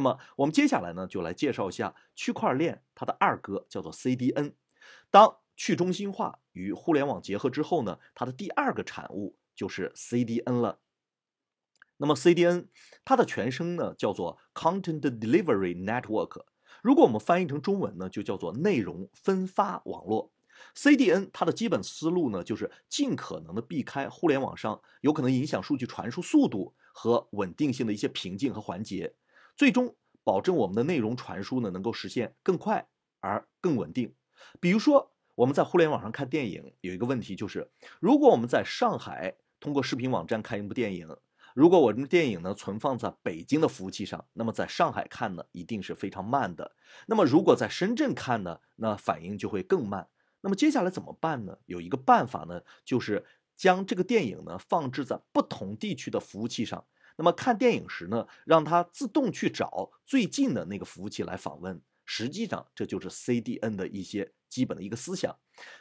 那么我们接下来呢，就来介绍一下区块链它的二哥，叫做 CDN。当去中心化与互联网结合之后呢，它的第二个产物就是 CDN 了。那么 CDN 它的全称呢，叫做 Content Delivery Network。如果我们翻译成中文呢，就叫做内容分发网络。CDN 它的基本思路呢，就是尽可能的避开互联网上有可能影响数据传输速度和稳定性的一些瓶颈和环节，最终。保证我们的内容传输呢，能够实现更快而更稳定。比如说，我们在互联网上看电影，有一个问题就是，如果我们在上海通过视频网站看一部电影，如果我们电影呢存放在北京的服务器上，那么在上海看呢一定是非常慢的。那么如果在深圳看呢，那反应就会更慢。那么接下来怎么办呢？有一个办法呢，就是将这个电影呢放置在不同地区的服务器上。那么看电影时呢，让它自动去找最近的那个服务器来访问，实际上这就是 CDN 的一些基本的一个思想。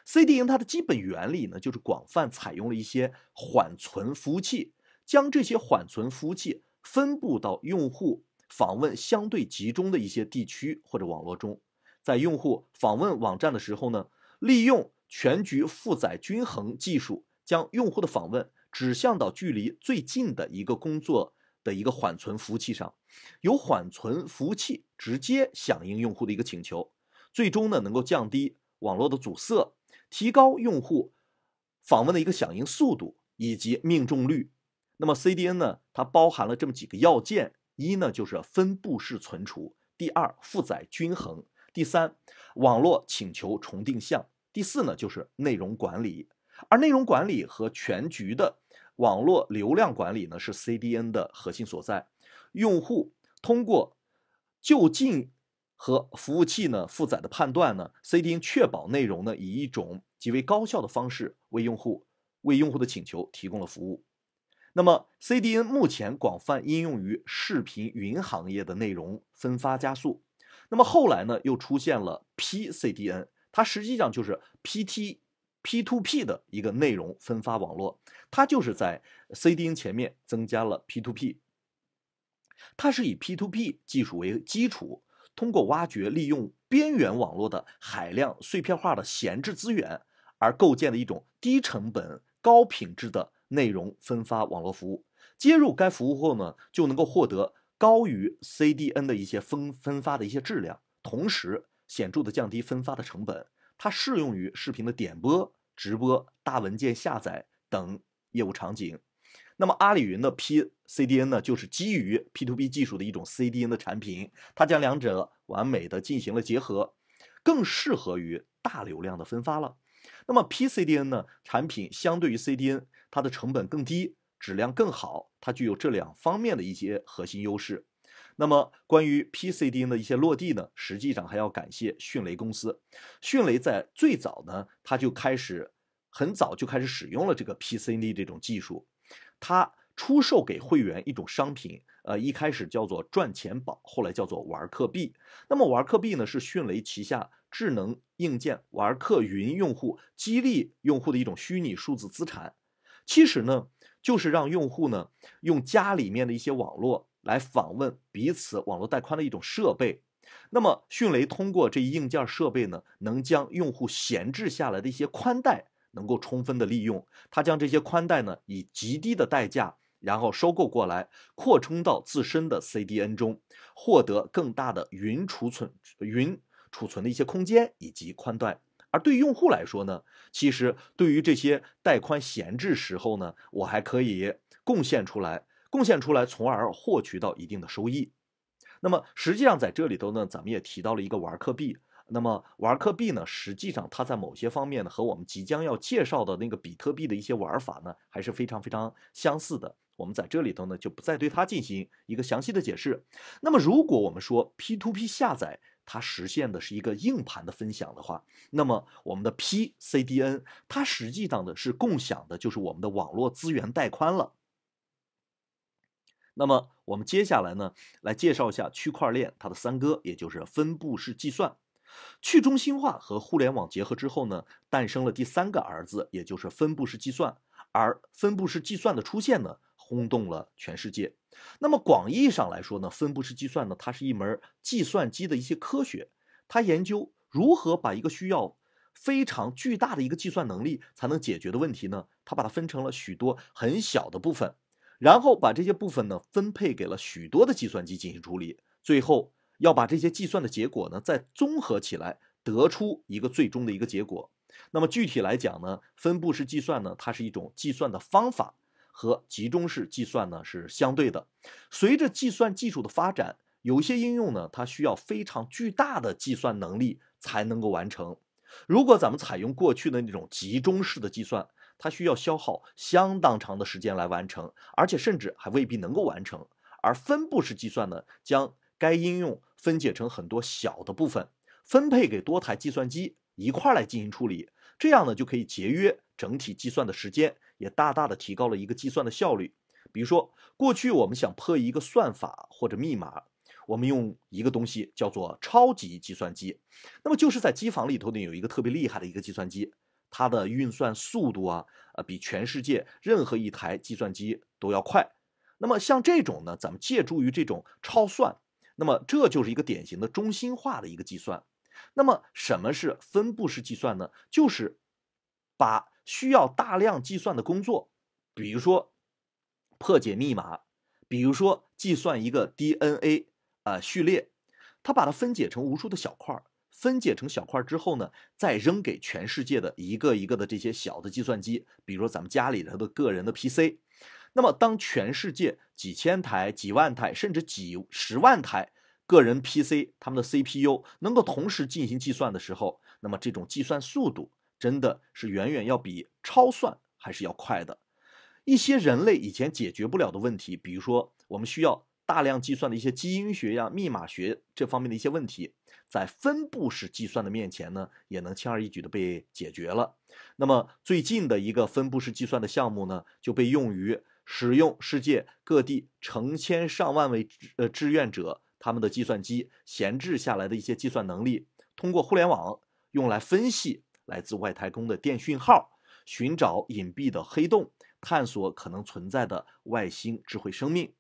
CDN 它的基本原理呢，就是广泛采用了一些缓存服务器，将这些缓存服务器分布到用户访问相对集中的一些地区或者网络中，在用户访问网站的时候呢，利用全局负载均衡技术，将用户的访问。指向到距离最近的一个工作的一个缓存服务器上，由缓存服务器直接响应用户的一个请求，最终呢能够降低网络的阻塞，提高用户访问的一个响应速度以及命中率。那么 CDN 呢，它包含了这么几个要件：一呢就是分布式存储；第二，负载均衡；第三，网络请求重定向；第四呢就是内容管理。而内容管理和全局的网络流量管理呢，是 CDN 的核心所在。用户通过就近和服务器呢负载的判断呢，CDN 确保内容呢以一种极为高效的方式为用户为用户的请求提供了服务。那么 CDN 目前广泛应用于视频云行业的内容分发加速。那么后来呢，又出现了 P CDN，它实际上就是 PT。P to P 的一个内容分发网络，它就是在 CDN 前面增加了 P to P，它是以 P to P 技术为基础，通过挖掘利用边缘网络的海量碎片化的闲置资源而构建的一种低成本、高品质的内容分发网络服务。接入该服务后呢，就能够获得高于 CDN 的一些分分发的一些质量，同时显著的降低分发的成本。它适用于视频的点播、直播、大文件下载等业务场景。那么阿里云的 P CDN 呢，就是基于 p 2 p 技术的一种 CDN 的产品，它将两者完美的进行了结合，更适合于大流量的分发了。那么 P CDN 呢，产品相对于 CDN，它的成本更低，质量更好，它具有这两方面的一些核心优势。那么，关于 PCDN 的一些落地呢，实际上还要感谢迅雷公司。迅雷在最早呢，它就开始很早就开始使用了这个 p c d 这种技术。它出售给会员一种商品，呃，一开始叫做赚钱宝，后来叫做玩客币。那么玩客币呢，是迅雷旗下智能硬件玩客云用户激励用户的一种虚拟数字资产。其实呢，就是让用户呢用家里面的一些网络。来访问彼此网络带宽的一种设备。那么，迅雷通过这一硬件设备呢，能将用户闲置下来的一些宽带能够充分的利用。它将这些宽带呢，以极低的代价，然后收购过来，扩充到自身的 CDN 中，获得更大的云储存、云储存的一些空间以及宽带。而对于用户来说呢，其实对于这些带宽闲置时候呢，我还可以贡献出来。贡献出来，从而获取到一定的收益。那么，实际上在这里头呢，咱们也提到了一个玩客币。那么，玩客币呢，实际上它在某些方面呢，和我们即将要介绍的那个比特币的一些玩法呢，还是非常非常相似的。我们在这里头呢，就不再对它进行一个详细的解释。那么，如果我们说 P2P 下载它实现的是一个硬盘的分享的话，那么我们的 P CDN 它实际上呢是共享的就是我们的网络资源带宽了。那么我们接下来呢，来介绍一下区块链它的三哥，也就是分布式计算。去中心化和互联网结合之后呢，诞生了第三个儿子，也就是分布式计算。而分布式计算的出现呢，轰动了全世界。那么广义上来说呢，分布式计算呢，它是一门计算机的一些科学，它研究如何把一个需要非常巨大的一个计算能力才能解决的问题呢，它把它分成了许多很小的部分。然后把这些部分呢分配给了许多的计算机进行处理，最后要把这些计算的结果呢再综合起来，得出一个最终的一个结果。那么具体来讲呢，分布式计算呢它是一种计算的方法，和集中式计算呢是相对的。随着计算技术的发展，有些应用呢它需要非常巨大的计算能力才能够完成。如果咱们采用过去的那种集中式的计算。它需要消耗相当长的时间来完成，而且甚至还未必能够完成。而分布式计算呢，将该应用分解成很多小的部分，分配给多台计算机一块来进行处理，这样呢就可以节约整体计算的时间，也大大的提高了一个计算的效率。比如说，过去我们想破一个算法或者密码，我们用一个东西叫做超级计算机，那么就是在机房里头呢有一个特别厉害的一个计算机。它的运算速度啊，呃，比全世界任何一台计算机都要快。那么像这种呢，咱们借助于这种超算，那么这就是一个典型的中心化的一个计算。那么什么是分布式计算呢？就是把需要大量计算的工作，比如说破解密码，比如说计算一个 DNA 啊序列，它把它分解成无数的小块儿。分解成小块之后呢，再扔给全世界的一个一个的这些小的计算机，比如说咱们家里头的个人的 PC。那么，当全世界几千台、几万台甚至几十万台个人 PC 他们的 CPU 能够同时进行计算的时候，那么这种计算速度真的是远远要比超算还是要快的。一些人类以前解决不了的问题，比如说我们需要。大量计算的一些基因学呀、密码学这方面的一些问题，在分布式计算的面前呢，也能轻而易举的被解决了。那么最近的一个分布式计算的项目呢，就被用于使用世界各地成千上万位呃志愿者他们的计算机闲置下来的一些计算能力，通过互联网用来分析来自外太空的电讯号，寻找隐蔽的黑洞，探索可能存在的外星智慧生命。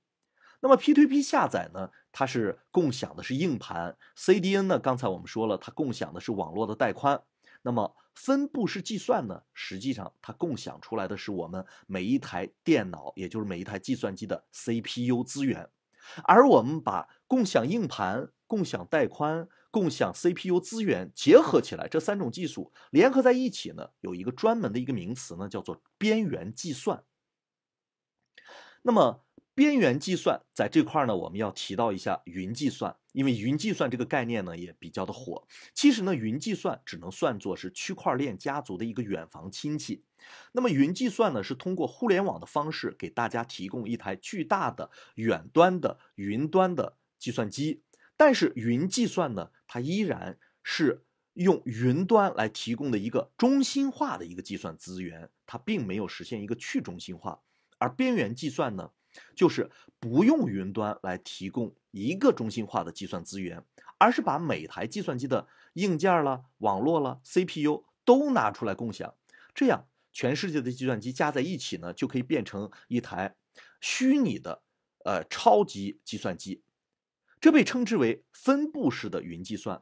那么 P t P 下载呢，它是共享的是硬盘；C D N 呢，刚才我们说了，它共享的是网络的带宽。那么分布式计算呢，实际上它共享出来的是我们每一台电脑，也就是每一台计算机的 C P U 资源。而我们把共享硬盘、共享带宽、共享 C P U 资源结合起来，这三种技术联合在一起呢，有一个专门的一个名词呢，叫做边缘计算。那么，边缘计算在这块儿呢，我们要提到一下云计算，因为云计算这个概念呢也比较的火。其实呢，云计算只能算作是区块链家族的一个远房亲戚。那么云计算呢，是通过互联网的方式给大家提供一台巨大的远端的云端的计算机。但是云计算呢，它依然是用云端来提供的一个中心化的一个计算资源，它并没有实现一个去中心化。而边缘计算呢？就是不用云端来提供一个中心化的计算资源，而是把每台计算机的硬件了、网络了、CPU 都拿出来共享，这样全世界的计算机加在一起呢，就可以变成一台虚拟的呃超级计算机。这被称之为分布式的云计算，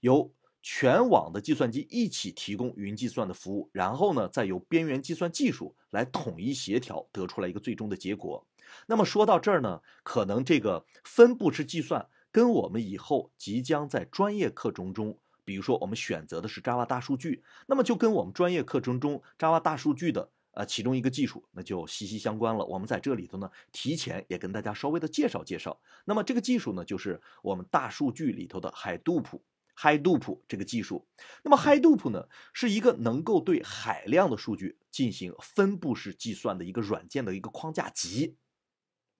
由全网的计算机一起提供云计算的服务，然后呢，再由边缘计算技术来统一协调，得出来一个最终的结果。那么说到这儿呢，可能这个分布式计算跟我们以后即将在专业课程中，比如说我们选择的是 Java 大数据，那么就跟我们专业课程中 Java 大数据的呃其中一个技术那就息息相关了。我们在这里头呢，提前也跟大家稍微的介绍介绍。那么这个技术呢，就是我们大数据里头的 Hadoop，Hadoop 这个技术。那么 Hadoop 呢，是一个能够对海量的数据进行分布式计算的一个软件的一个框架集。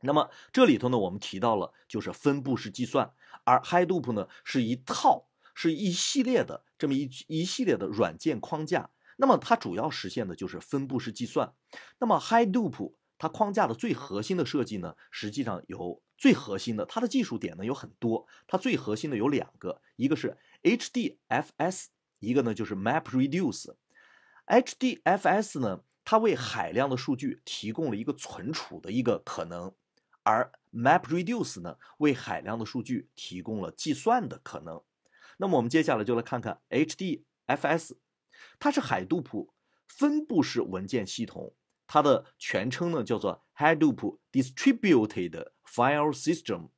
那么这里头呢，我们提到了就是分布式计算，而 Hadoop 呢是一套是一系列的这么一一系列的软件框架。那么它主要实现的就是分布式计算。那么 Hadoop 它框架的最核心的设计呢，实际上有最核心的它的技术点呢有很多，它最核心的有两个，一个是 HDFS，一个呢就是 MapReduce。HDFS 呢，它为海量的数据提供了一个存储的一个可能。而 MapReduce 呢，为海量的数据提供了计算的可能。那么我们接下来就来看看 HDFS，它是海杜普分布式文件系统，它的全称呢叫做 Hadoop Distributed File System，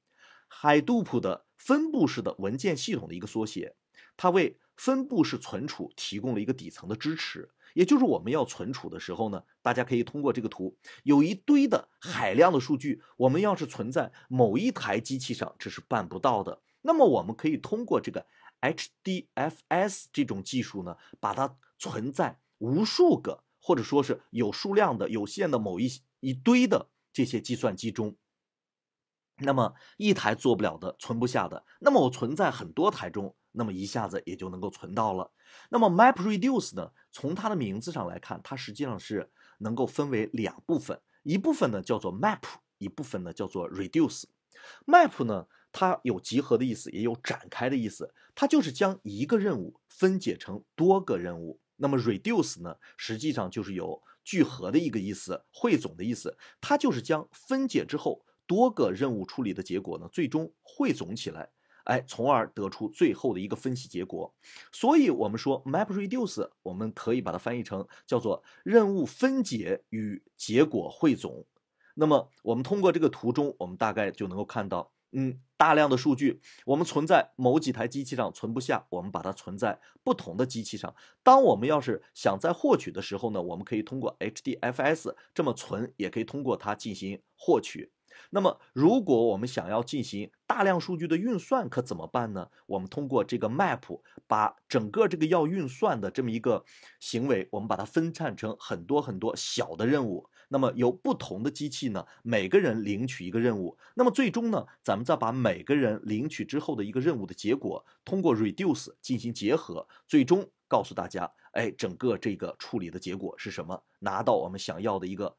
海杜普的分布式的文件系统的一个缩写，它为分布式存储提供了一个底层的支持。也就是我们要存储的时候呢，大家可以通过这个图，有一堆的海量的数据，我们要是存在某一台机器上，这是办不到的。那么我们可以通过这个 HDFS 这种技术呢，把它存在无数个或者说是有数量的、有限的某一一堆的这些计算机中。那么一台做不了的，存不下的，那么我存在很多台中，那么一下子也就能够存到了。那么 MapReduce 呢？从它的名字上来看，它实际上是能够分为两部分，一部分呢叫做 map，一部分呢叫做 reduce。map 呢，它有集合的意思，也有展开的意思，它就是将一个任务分解成多个任务。那么 reduce 呢，实际上就是有聚合的一个意思，汇总的意思，它就是将分解之后多个任务处理的结果呢，最终汇总起来。哎，从而得出最后的一个分析结果。所以，我们说 MapReduce，我们可以把它翻译成叫做任务分解与结果汇总。那么，我们通过这个图中，我们大概就能够看到，嗯，大量的数据我们存在某几台机器上存不下，我们把它存在不同的机器上。当我们要是想在获取的时候呢，我们可以通过 HDFS 这么存，也可以通过它进行获取。那么，如果我们想要进行大量数据的运算，可怎么办呢？我们通过这个 map，把整个这个要运算的这么一个行为，我们把它分散成很多很多小的任务。那么，由不同的机器呢，每个人领取一个任务。那么，最终呢，咱们再把每个人领取之后的一个任务的结果，通过 reduce 进行结合，最终告诉大家，哎，整个这个处理的结果是什么？拿到我们想要的一个。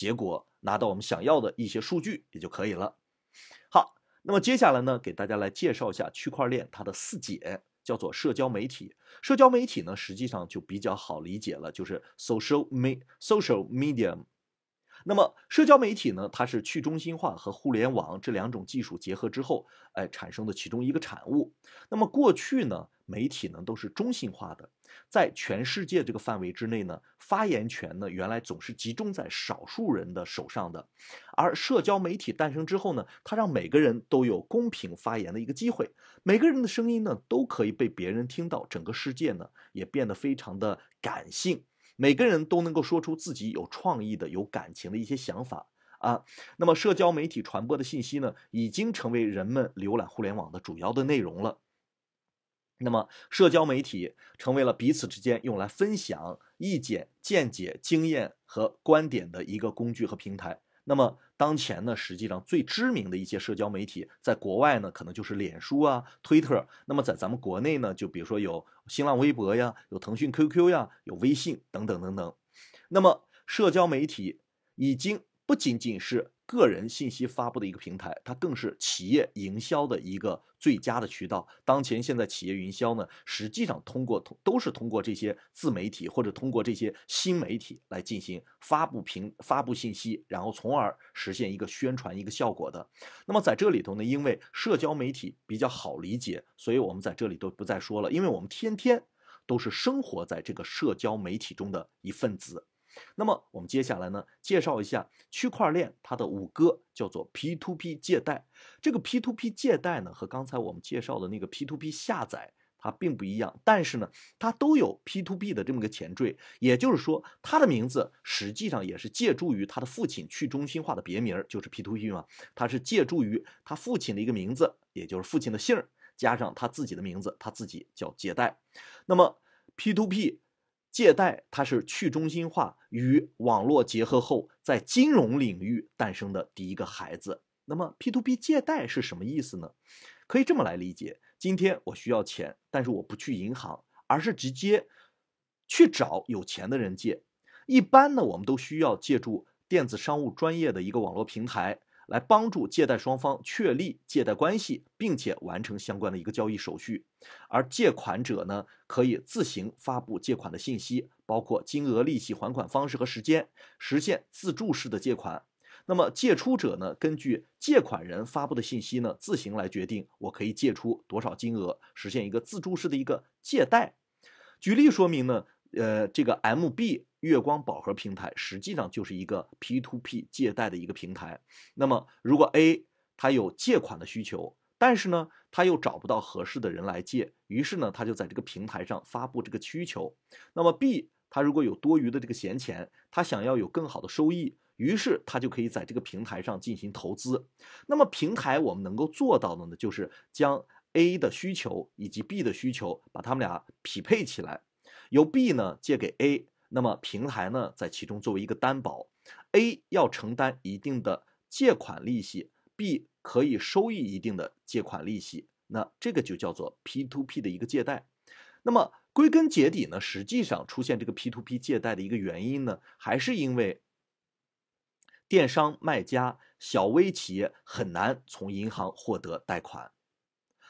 结果拿到我们想要的一些数据也就可以了。好，那么接下来呢，给大家来介绍一下区块链它的四姐，叫做社交媒体。社交媒体呢，实际上就比较好理解了，就是 social me social m e d i m 那么社交媒体呢，它是去中心化和互联网这两种技术结合之后，哎产生的其中一个产物。那么过去呢？媒体呢都是中性化的，在全世界这个范围之内呢，发言权呢原来总是集中在少数人的手上的，而社交媒体诞生之后呢，它让每个人都有公平发言的一个机会，每个人的声音呢都可以被别人听到，整个世界呢也变得非常的感性，每个人都能够说出自己有创意的、有感情的一些想法啊。那么，社交媒体传播的信息呢，已经成为人们浏览互联网的主要的内容了。那么，社交媒体成为了彼此之间用来分享意见、见解、经验和观点的一个工具和平台。那么，当前呢，实际上最知名的一些社交媒体，在国外呢，可能就是脸书啊、推特；那么在咱们国内呢，就比如说有新浪微博呀、有腾讯 QQ 呀、有微信等等等等。那么，社交媒体已经不仅仅是。个人信息发布的一个平台，它更是企业营销的一个最佳的渠道。当前现在企业营销呢，实际上通过通都是通过这些自媒体或者通过这些新媒体来进行发布平发布信息，然后从而实现一个宣传一个效果的。那么在这里头呢，因为社交媒体比较好理解，所以我们在这里都不再说了，因为我们天天都是生活在这个社交媒体中的一份子。那么我们接下来呢，介绍一下区块链它的五哥，叫做 P2P 借贷。这个 P2P 借贷呢，和刚才我们介绍的那个 P2P 下载它并不一样，但是呢，它都有 P2P 的这么个前缀，也就是说，它的名字实际上也是借助于它的父亲去中心化的别名，就是 P2P 嘛。它是借助于他父亲的一个名字，也就是父亲的姓加上他自己的名字，他自己叫借贷。那么 P2P。借贷它是去中心化与网络结合后，在金融领域诞生的第一个孩子。那么 P2P 借贷是什么意思呢？可以这么来理解：今天我需要钱，但是我不去银行，而是直接去找有钱的人借。一般呢，我们都需要借助电子商务专业的一个网络平台。来帮助借贷双方确立借贷关系，并且完成相关的一个交易手续。而借款者呢，可以自行发布借款的信息，包括金额、利息、还款方式和时间，实现自助式的借款。那么借出者呢，根据借款人发布的信息呢，自行来决定我可以借出多少金额，实现一个自助式的一个借贷。举例说明呢，呃，这个 MB。月光宝盒平台实际上就是一个 P to P 借贷的一个平台。那么，如果 A 他有借款的需求，但是呢他又找不到合适的人来借，于是呢他就在这个平台上发布这个需求。那么 B 他如果有多余的这个闲钱，他想要有更好的收益，于是他就可以在这个平台上进行投资。那么平台我们能够做到的呢，就是将 A 的需求以及 B 的需求把他们俩匹配起来，由 B 呢借给 A。那么平台呢，在其中作为一个担保，A 要承担一定的借款利息，B 可以收益一定的借款利息，那这个就叫做 P2P 的一个借贷。那么归根结底呢，实际上出现这个 P2P 借贷的一个原因呢，还是因为电商卖家、小微企业很难从银行获得贷款。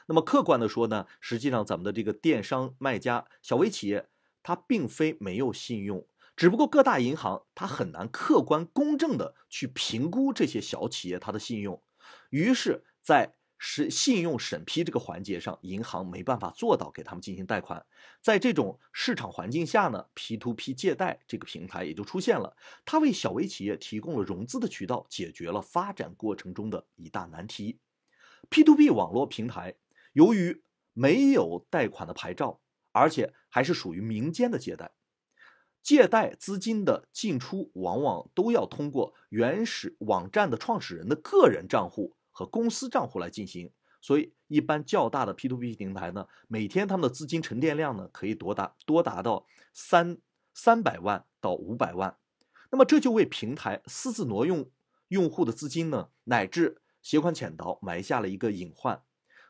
那么客观的说呢，实际上咱们的这个电商卖家、小微企业。他并非没有信用，只不过各大银行他很难客观公正的去评估这些小企业他的信用，于是，在是信用审批这个环节上，银行没办法做到给他们进行贷款。在这种市场环境下呢，P to P 借贷这个平台也就出现了，它为小微企业提供了融资的渠道，解决了发展过程中的一大难题。P to P 网络平台由于没有贷款的牌照。而且还是属于民间的借贷，借贷资金的进出往往都要通过原始网站的创始人的个人账户和公司账户来进行。所以，一般较大的 P2P 平台呢，每天他们的资金沉淀量呢，可以多达多达到三三百万到五百万。那么，这就为平台私自挪用用户的资金呢，乃至携款潜逃埋下了一个隐患。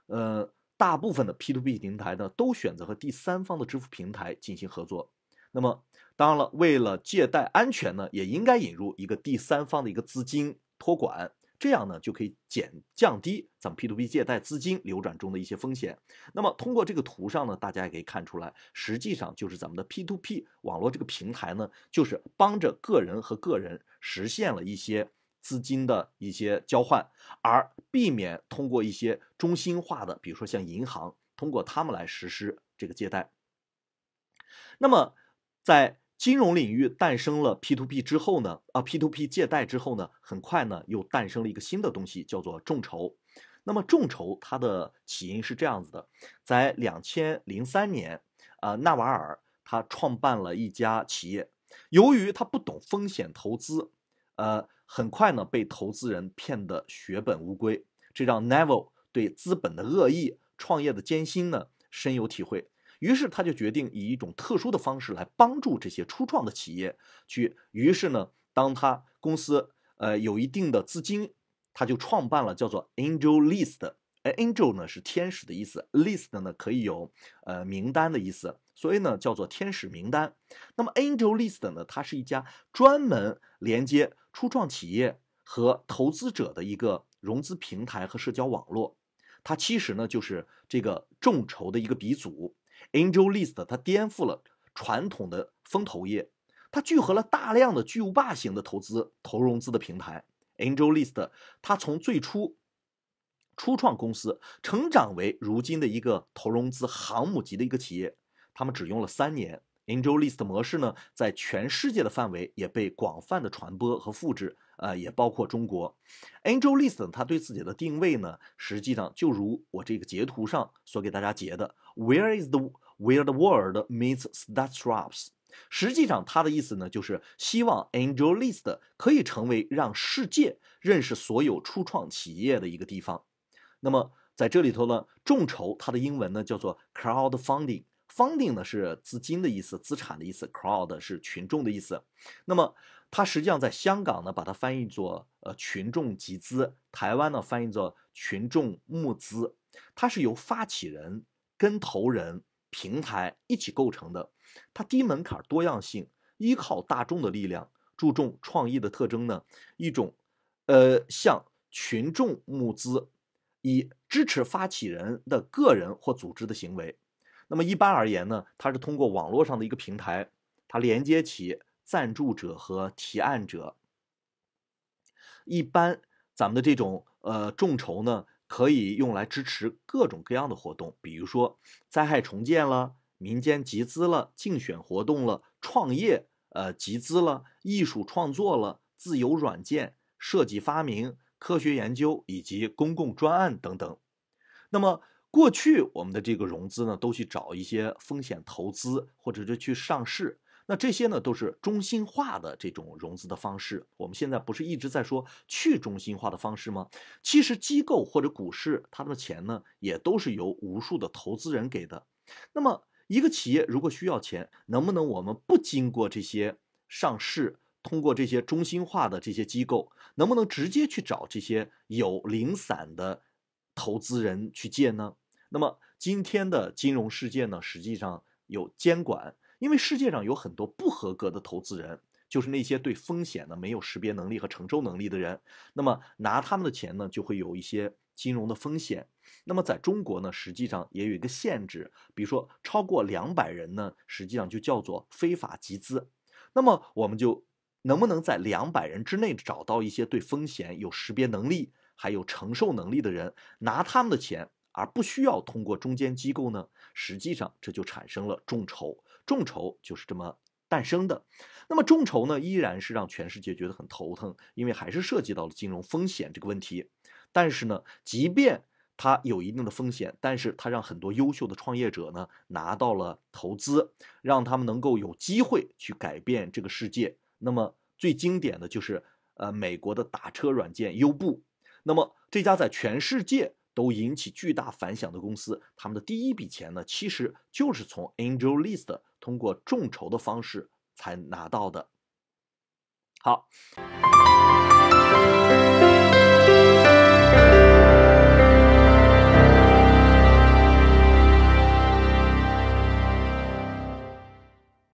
呃。大部分的 P to P 平台呢，都选择和第三方的支付平台进行合作。那么，当然了，为了借贷安全呢，也应该引入一个第三方的一个资金托管，这样呢就可以减降低咱们 P to P 借贷资金流转中的一些风险。那么，通过这个图上呢，大家也可以看出来，实际上就是咱们的 P to P 网络这个平台呢，就是帮着个人和个人实现了一些。资金的一些交换，而避免通过一些中心化的，比如说像银行，通过他们来实施这个借贷。那么，在金融领域诞生了 P2P 之后呢，啊 P2P 借贷之后呢，很快呢又诞生了一个新的东西，叫做众筹。那么，众筹它的起因是这样子的：在两千零三年，呃，纳瓦尔他创办了一家企业，由于他不懂风险投资，呃。很快呢，被投资人骗得血本无归，这让 n e v i l l e 对资本的恶意、创业的艰辛呢深有体会。于是他就决定以一种特殊的方式来帮助这些初创的企业。去，于是呢，当他公司呃有一定的资金，他就创办了叫做 Angel List。哎，Angel 呢是天使的意思，List 呢可以有呃名单的意思，所以呢叫做天使名单。那么 Angel List 呢，它是一家专门连接。初创企业和投资者的一个融资平台和社交网络，它其实呢就是这个众筹的一个鼻祖。AngelList 它颠覆了传统的风投业，它聚合了大量的巨无霸型的投资投融资的平台。AngelList 它从最初初创公司成长为如今的一个投融资航母级的一个企业，他们只用了三年。a n g e l i s t 的模式呢，在全世界的范围也被广泛的传播和复制，呃，也包括中国。a n g e l i s t 它对自己的定位呢，实际上就如我这个截图上所给大家截的，“Where is the where the world meets startups？” 实际上它的意思呢，就是希望 AngelList 可以成为让世界认识所有初创企业的一个地方。那么在这里头呢，众筹它的英文呢叫做 crowdfunding。Funding 呢是资金的意思，资产的意思；Crowd 是群众的意思。那么它实际上在香港呢，把它翻译作呃群众集资；台湾呢翻译作群众募资。它是由发起人、跟投人、平台一起构成的。它低门槛、多样性，依靠大众的力量，注重创意的特征呢，一种呃像群众募资，以支持发起人的个人或组织的行为。那么一般而言呢，它是通过网络上的一个平台，它连接起赞助者和提案者。一般咱们的这种呃众筹呢，可以用来支持各种各样的活动，比如说灾害重建了、民间集资了、竞选活动了、创业呃集资了、艺术创作了、自由软件设计发明、科学研究以及公共专案等等。那么。过去我们的这个融资呢，都去找一些风险投资，或者是去上市。那这些呢，都是中心化的这种融资的方式。我们现在不是一直在说去中心化的方式吗？其实机构或者股市，它的钱呢，也都是由无数的投资人给的。那么，一个企业如果需要钱，能不能我们不经过这些上市，通过这些中心化的这些机构，能不能直接去找这些有零散的投资人去借呢？那么今天的金融世界呢，实际上有监管，因为世界上有很多不合格的投资人，就是那些对风险呢没有识别能力和承受能力的人。那么拿他们的钱呢，就会有一些金融的风险。那么在中国呢，实际上也有一个限制，比如说超过两百人呢，实际上就叫做非法集资。那么我们就能不能在两百人之内找到一些对风险有识别能力、还有承受能力的人，拿他们的钱？而不需要通过中间机构呢？实际上，这就产生了众筹。众筹就是这么诞生的。那么，众筹呢，依然是让全世界觉得很头疼，因为还是涉及到了金融风险这个问题。但是呢，即便它有一定的风险，但是它让很多优秀的创业者呢拿到了投资，让他们能够有机会去改变这个世界。那么，最经典的，就是呃，美国的打车软件优步。那么，这家在全世界。都引起巨大反响的公司，他们的第一笔钱呢，其实就是从 Angel List 通过众筹的方式才拿到的。好。